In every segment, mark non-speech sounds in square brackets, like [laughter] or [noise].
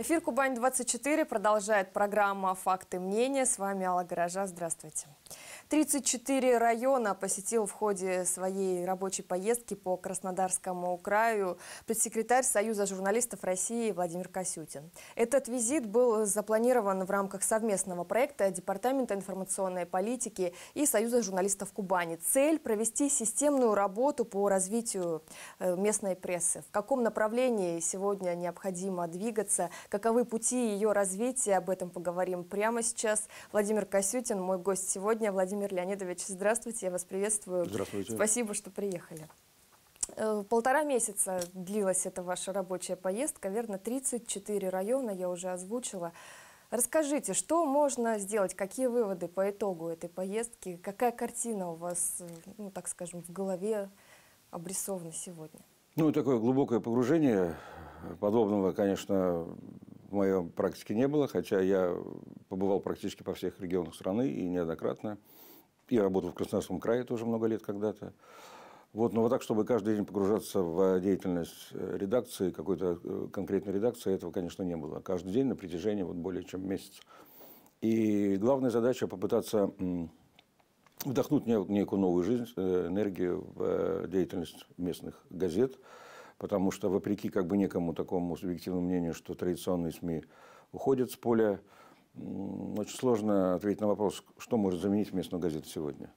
Эфир «Кубань-24» продолжает программа «Факты мнения». С вами Алла Гаража. Здравствуйте. 34 района посетил в ходе своей рабочей поездки по Краснодарскому краю предсекретарь Союза журналистов России Владимир Косютин. Этот визит был запланирован в рамках совместного проекта Департамента информационной политики и Союза журналистов Кубани. Цель – провести системную работу по развитию э, местной прессы. В каком направлении сегодня необходимо двигаться, каковы пути ее развития, об этом поговорим прямо сейчас. Владимир Косютин, мой гость сегодня. Владимир Владимир Леонидович, здравствуйте, я вас приветствую. Здравствуйте. Спасибо, что приехали. Э, полтора месяца длилась эта ваша рабочая поездка, верно, 34 района я уже озвучила. Расскажите, что можно сделать, какие выводы по итогу этой поездки, какая картина у вас, ну, так скажем, в голове обрисована сегодня? Ну, такое глубокое погружение, э, подобного, конечно, в моем практике не было, хотя я побывал практически по всех регионах страны и неоднократно я работал в Красноярском крае тоже много лет когда-то. Вот, но вот так, чтобы каждый день погружаться в э, деятельность э, редакции, какой-то э, конкретной редакции, этого, конечно, не было. Каждый день на протяжении вот более чем месяца. И главная задача попытаться вдохнуть некую новую жизнь, энергию в деятельность местных газет, потому что вопреки как бы некому такому субъективному мнению, что традиционные СМИ уходят с поля очень сложно ответить на вопрос, что может заменить местную газету сегодня.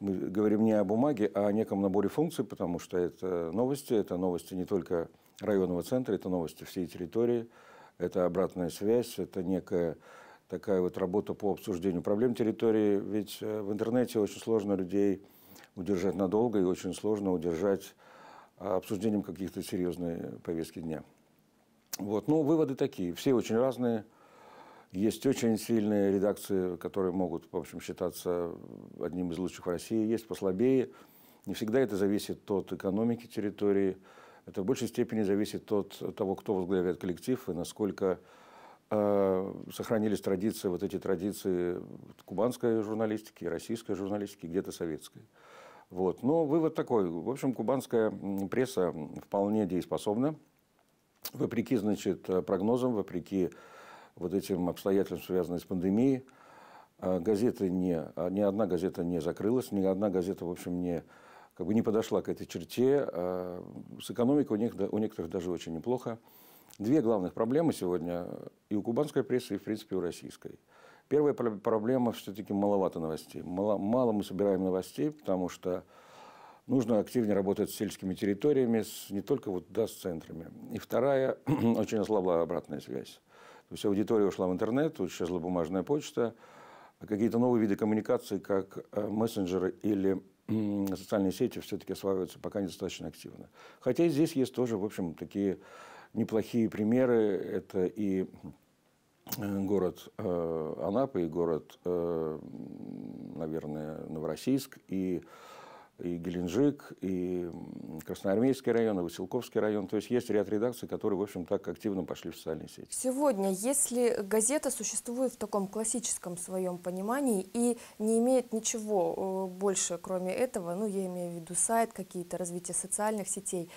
Мы говорим не о бумаге, а о неком наборе функций, потому что это новости, это новости не только районного центра, это новости всей территории, это обратная связь, это некая такая вот работа по обсуждению проблем территории. Ведь э, в интернете очень сложно людей удержать надолго и очень сложно удержать а, обсуждением каких-то серьезной повестки дня. Вот. Но ну, выводы такие. Все очень разные. Есть очень сильные редакции, которые могут, в общем, считаться одним из лучших в России. Есть послабее. Не всегда это зависит от экономики территории. Это в большей степени зависит от того, кто возглавляет коллектив и насколько э, сохранились традиции, вот эти традиции кубанской журналистики, российской журналистики, где-то советской. Вот. Но вывод такой. В общем, кубанская пресса вполне дееспособна. Вопреки, значит, прогнозам, вопреки вот этим обстоятельствам, связанным с пандемией. А, Газеты не, а, ни одна газета не закрылась, ни одна газета, в общем, не, как бы не подошла к этой черте. А, с экономикой у, них, у некоторых даже очень неплохо. Две главных проблемы сегодня и у кубанской прессы, и, в принципе, у российской. Первая проблема все-таки маловато новостей. Мало, мало мы собираем новостей, потому что нужно активнее работать с сельскими территориями, с, не только вот, да, с центрами. И вторая, [clears throat] очень ослабла обратная связь. То есть аудитория ушла в интернет, исчезла бумажная почта, какие-то новые виды коммуникации, как э, мессенджеры или социальные сети все-таки осваиваются пока недостаточно активно. Хотя здесь есть тоже, в общем, такие неплохие примеры. Это и э, город э, Анапа, и город, наверное, Новороссийск, и и Геленджик, и Красноармейский район, и Василковский район. То есть есть ряд редакций, которые, в общем, так активно пошли в социальные сети. Сегодня, если газета существует в таком классическом своем понимании и не имеет ничего э, больше, кроме этого, ну, я имею в виду сайт, какие-то развитие социальных сетей,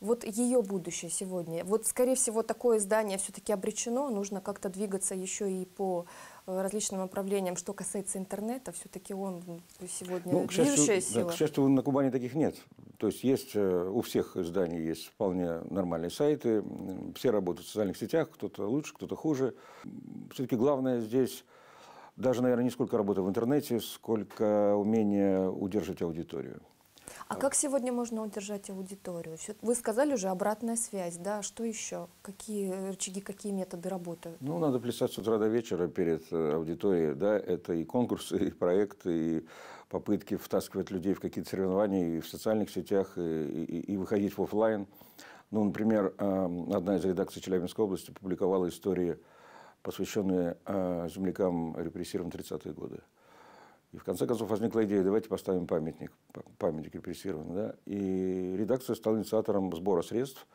вот ее будущее сегодня, вот, скорее всего, такое издание все-таки обречено, нужно как-то двигаться еще и по Э, различным направлениям, Что касается интернета, все-таки он ну, сегодня ну, движущая счастью, сила. Да, к счастью, на Кубани таких нет. То есть есть э, у всех изданий есть вполне нормальные сайты, все работают в социальных сетях, кто-то лучше, кто-то хуже. Все-таки главное здесь даже, наверное, не сколько работы в интернете, сколько умение удерживать аудиторию. А как сегодня можно удержать аудиторию? Вы сказали уже обратная связь, да? Что еще? Какие рычаги, какие методы работают? Ну, надо плясать с утра до вечера перед э, аудиторией, да? Это и конкурсы, и проекты, и попытки втаскивать людей в какие-то соревнования и в социальных сетях, и, и, и выходить в офлайн. Ну, например, эм, одна из редакций Челябинской области публиковала истории, посвященные э, землякам репрессированным 30-е годы. И в конце концов возникла идея, давайте поставим памятник, памятник репрессированным. Да? И редакция стала инициатором сбора средств,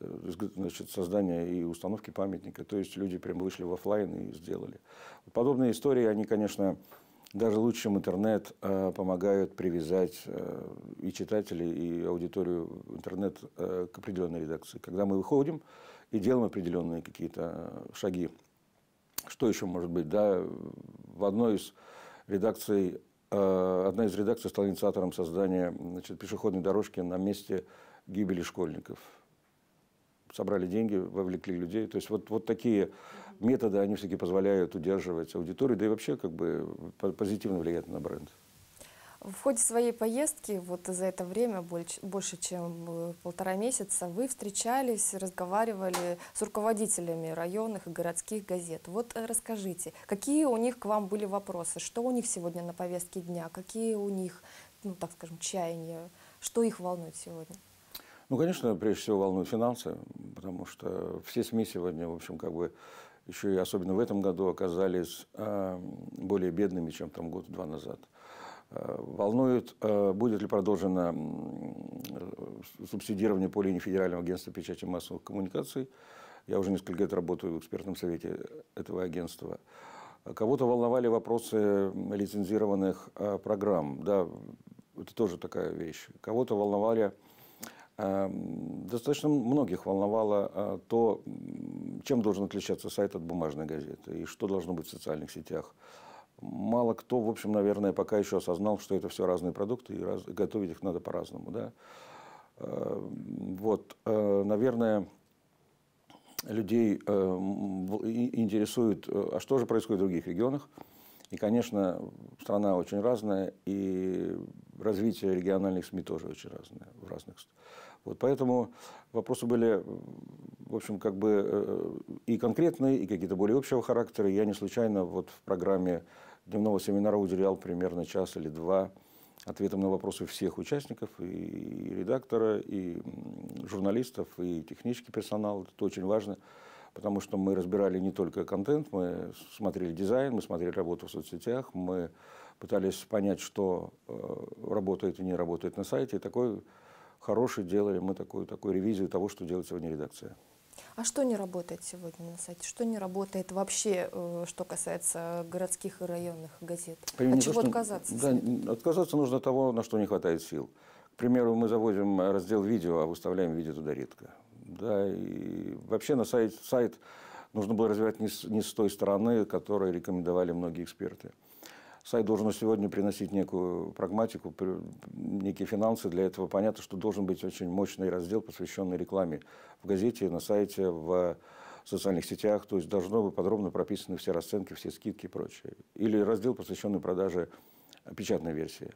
э, значит, создания и установки памятника. То есть люди прям вышли в офлайн и сделали. Подобные истории, они, конечно, даже лучше, чем интернет, э, помогают привязать э, и читателей, и аудиторию интернет к определенной редакции. Когда мы выходим и делаем определенные какие-то шаги. Что еще может быть? Да? В одной из редакцией, э, одна из редакций стала инициатором создания значит, пешеходной дорожки на месте гибели школьников. Собрали деньги, вовлекли людей. То есть вот, вот такие методы, они все-таки позволяют удерживать аудиторию, да и вообще как бы позитивно влияют на бренд. В ходе своей поездки, вот за это время, больше, больше чем э, полтора месяца, вы встречались, разговаривали с руководителями районных и городских газет. Вот э, расскажите, какие у них к вам были вопросы, что у них сегодня на повестке дня, какие у них, ну так скажем, чаяния, что их волнует сегодня? Ну, конечно, прежде всего волнуют финансы, потому что все СМИ сегодня, в общем, как бы еще и особенно в этом году оказались э, более бедными, чем там год-два назад. Э, волнует, э, будет ли продолжено э, субсидирование по линии Федерального агентства печати массовых коммуникаций. Я уже несколько лет работаю в экспертном совете этого агентства. Кого-то волновали вопросы лицензированных программ. Да, это тоже такая вещь. Кого-то волновали, достаточно многих волновало то, чем должен отличаться сайт от бумажной газеты, и что должно быть в социальных сетях, мало кто, в общем, наверное, пока еще осознал, что это все разные продукты, и раз, готовить их надо по-разному. Да? Э, вот, э, наверное, людей э, интересует, а что же происходит в других регионах. И, конечно, страна очень разная, и развитие региональных СМИ тоже очень разное в разных вот поэтому вопросы были, в общем, как бы э, э, и конкретные, и какие-то более общего характера. Я не случайно вот в программе дневного семинара уделял примерно час или два ответам на вопросы всех участников, и редактора, и журналистов, и технический персонал. Это очень важно, потому что мы разбирали не только контент, мы смотрели дизайн, мы смотрели работу в соцсетях, мы пытались понять, что э, работает и не работает на сайте. И такой хороший, делали мы такую, такую ревизию того, что делает сегодня редакция. А что не работает сегодня на сайте? Что не работает вообще, э, что касается городских и районных газет? Примерно а от чего то, что, отказаться? Да, отказаться нужно того, на что не хватает сил. К примеру, мы заводим раздел видео, а выставляем видео туда редко. Да, и вообще на сайт, сайт нужно было развивать не с, не с той стороны, которую рекомендовали многие эксперты сайт должен сегодня приносить некую прагматику, некие финансы. Для этого понятно, что должен быть очень мощный раздел, посвященный рекламе в газете, на сайте, в социальных сетях. То есть должно быть подробно прописаны все расценки, все скидки и прочее. Или раздел, посвященный продаже печатной версии.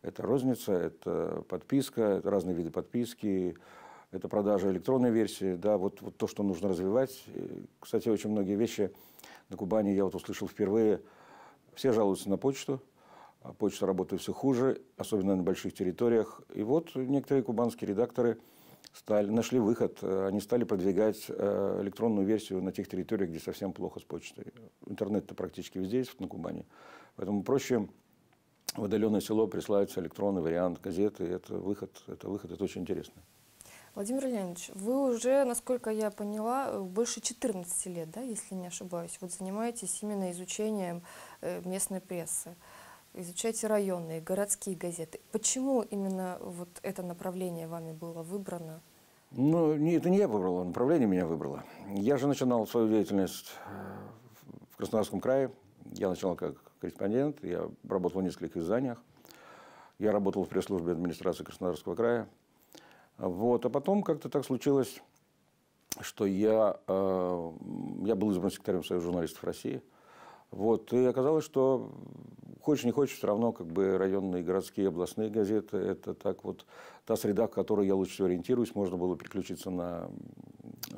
Это розница, это подписка, это разные виды подписки, это продажа электронной версии, да, вот, вот то, что нужно развивать. Кстати, очень многие вещи на Кубани я вот услышал впервые – все жалуются на почту, а почта работает все хуже, особенно на больших территориях. И вот некоторые кубанские редакторы стали, нашли выход. Они стали продвигать э, электронную версию на тех территориях, где совсем плохо с почтой. Интернет-то практически везде есть на Кубани. Поэтому проще в отдаленное село присылается электронный вариант газеты. Это выход, это выход, это очень интересно. Владимир Леонидович, вы уже, насколько я поняла, э, больше 14 лет, да, если не ошибаюсь, вот занимаетесь именно изучением э, местной прессы, изучаете районные, городские газеты. Почему именно вот это направление вами было выбрано? Ну, не, это не я выбрала, направление меня выбрало. Я же начинал свою деятельность э, в Краснодарском крае. Я начинал как корреспондент, я работал в нескольких изданиях. Я работал в пресс-службе администрации Краснодарского края. Вот. А потом как-то так случилось, что я, э, я был избран секретарем Союза журналистов России. Вот. И оказалось, что хочешь не хочешь, все равно как бы районные, городские, областные газеты – это так вот та среда, в которой я лучше всего ориентируюсь. Можно было переключиться на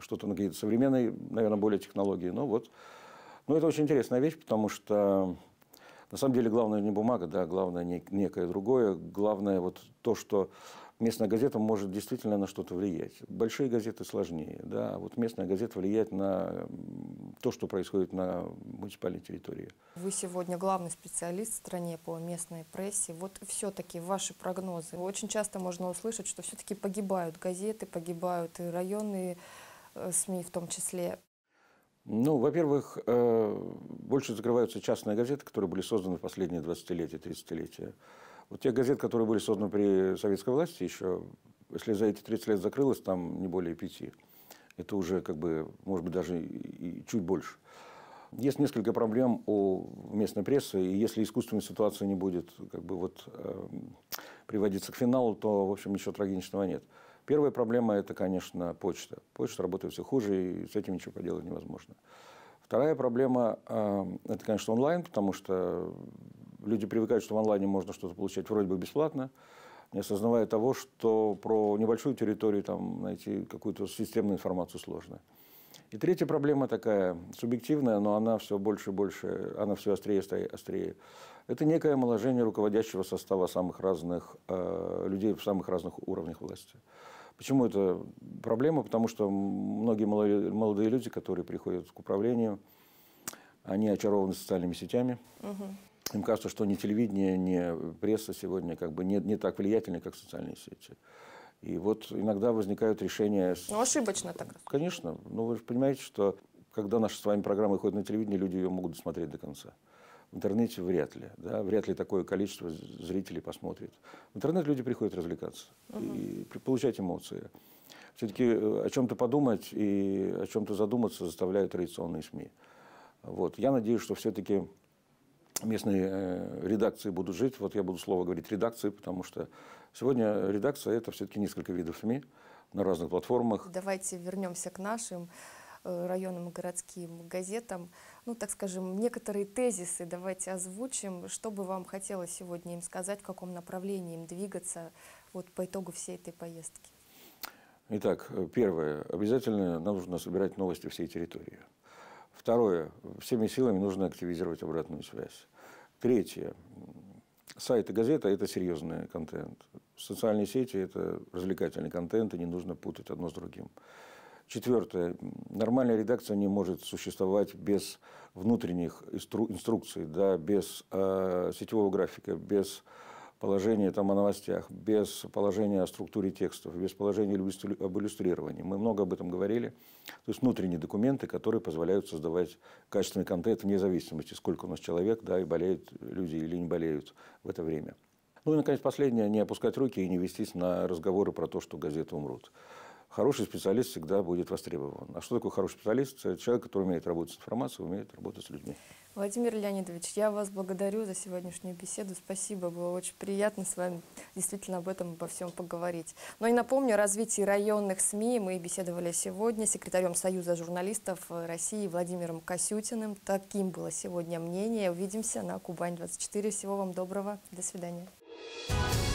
что-то, на какие-то современные, наверное, более технологии. Но ну вот, ну, это очень интересная вещь, потому что на самом деле главное не бумага, да, главное некое другое. Главное вот то, что местная газета может действительно на что-то влиять. Большие газеты сложнее, да, а вот местная газета влияет на то, что происходит на муниципальной территории. Вы сегодня главный специалист в стране по местной прессе. Вот все-таки ваши прогнозы. Очень часто можно услышать, что все-таки погибают газеты, погибают и районные э, СМИ в том числе. Ну, во-первых, э, больше закрываются частные газеты, которые были созданы в последние 20-летия, 30-летия. Вот те газеты, которые были созданы при советской власти еще, если за эти 30 лет закрылось, там не более пяти. Это уже, как бы, может быть, даже и чуть больше. Есть несколько проблем у местной прессы, и если искусственная ситуация не будет как бы вот, э, приводиться к финалу, то, в общем, ничего трагичного нет. Первая проблема – это, конечно, почта. Почта работает все хуже, и с этим ничего поделать невозможно. Вторая проблема э, – это, конечно, онлайн, потому что Люди привыкают, что в онлайне можно что-то получать вроде бы бесплатно, не осознавая того, что про небольшую территорию там найти какую-то системную информацию сложно. И третья проблема такая, субъективная, но она все больше и больше, она все острее и острее. Это некое омоложение руководящего состава самых разных э, людей в самых разных уровнях власти. Почему это проблема? Потому что многие молодые люди, которые приходят к управлению, они очарованы социальными сетями. Угу им кажется, что ни телевидение, ни э, пресса сегодня как бы не, не так влиятельны, как социальные сети. И вот иногда возникают решения... Ну, ошибочно так. Конечно. Но ну, вы же понимаете, что когда наша с вами программа выходит на телевидение, люди ее могут досмотреть до конца. В интернете вряд ли, да, вряд ли такое количество зрителей посмотрит. В интернет люди приходят развлекаться угу. и получать эмоции. Все-таки э, о чем-то подумать и о чем-то задуматься заставляют традиционные СМИ. Вот. Я надеюсь, что все-таки местные э, редакции будут жить. Вот я буду слово говорить редакции, потому что сегодня редакция – это все-таки несколько видов СМИ на разных платформах. Давайте вернемся к нашим э, районным и городским газетам. Ну, так скажем, некоторые тезисы давайте озвучим. Что бы вам хотелось сегодня им сказать, в каком направлении им двигаться вот по итогу всей этой поездки? Итак, э, первое. Обязательно нам нужно собирать новости всей территории. Второе. Всеми силами нужно активизировать обратную связь. Третье. сайты газета – это серьезный контент. Социальные сети – это развлекательный контент, и не нужно путать одно с другим. Четвертое. Нормальная редакция не может существовать без внутренних инструкций, да, без э, сетевого графика, без положение там о новостях, без положения о структуре текстов, без положения об иллюстрировании. Мы много об этом говорили. То есть внутренние документы, которые позволяют создавать качественный контент вне зависимости, сколько у нас человек, да, и болеют люди или не болеют в это время. Ну и, наконец, последнее, не опускать руки и не вестись на разговоры про то, что газеты умрут хороший специалист всегда будет востребован. А что такое хороший специалист? Это человек, который умеет работать с информацией, умеет работать с людьми. Владимир Леонидович, я вас благодарю за сегодняшнюю беседу. Спасибо, было очень приятно с вами действительно об этом, обо всем поговорить. Но ну и напомню, о развитии районных СМИ мы беседовали сегодня с секретарем Союза журналистов России Владимиром Косютиным. Таким было сегодня мнение. Увидимся на Кубань-24. Всего вам доброго. До свидания. Thank you.